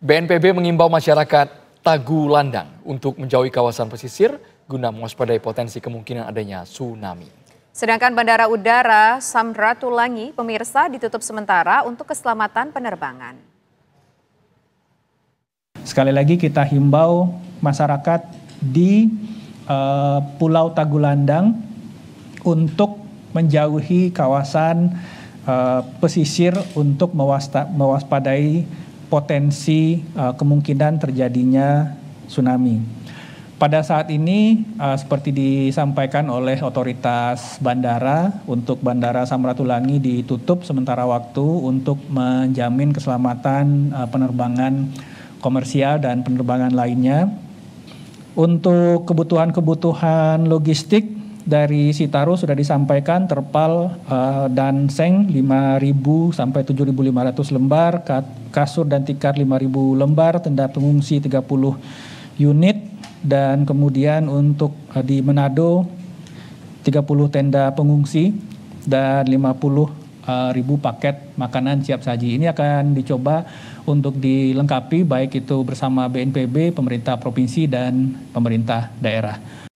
BNPB mengimbau masyarakat Tagu Landang untuk menjauhi kawasan pesisir guna mewaspadai potensi kemungkinan adanya tsunami. Sedangkan Bandara Udara Samratulangi, pemirsa ditutup sementara untuk keselamatan penerbangan. Sekali lagi kita himbau masyarakat di uh, Pulau Tagulandang untuk menjauhi kawasan uh, pesisir untuk mewaspadai potensi uh, kemungkinan terjadinya tsunami. Pada saat ini uh, seperti disampaikan oleh otoritas bandara untuk Bandara Samratulangi ditutup sementara waktu untuk menjamin keselamatan uh, penerbangan komersial dan penerbangan lainnya. Untuk kebutuhan-kebutuhan logistik dari Sitaro sudah disampaikan terpal uh, dan seng 5.000 sampai 7.500 lembar, kasur dan tikar 5.000 lembar, tenda pengungsi 30 unit dan kemudian untuk uh, di Manado 30 tenda pengungsi dan 50 uh, eh, paket makanan siap saji. Ini akan dicoba untuk dilengkapi baik itu bersama BNPB, pemerintah provinsi dan pemerintah daerah.